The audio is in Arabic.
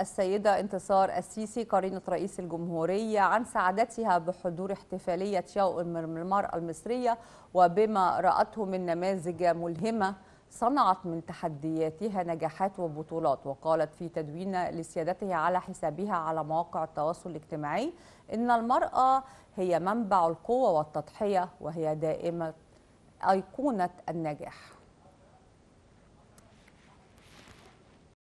السيدة انتصار السيسي قرينة رئيس الجمهورية عن سعادتها بحضور احتفالية يوم المرأة المصرية وبما رأته من نماذج ملهمة صنعت من تحدياتها نجاحات وبطولات وقالت في تدوين لسيادته على حسابها على مواقع التواصل الاجتماعي إن المرأة هي منبع القوة والتضحية وهي دائمة أيقونة النجاح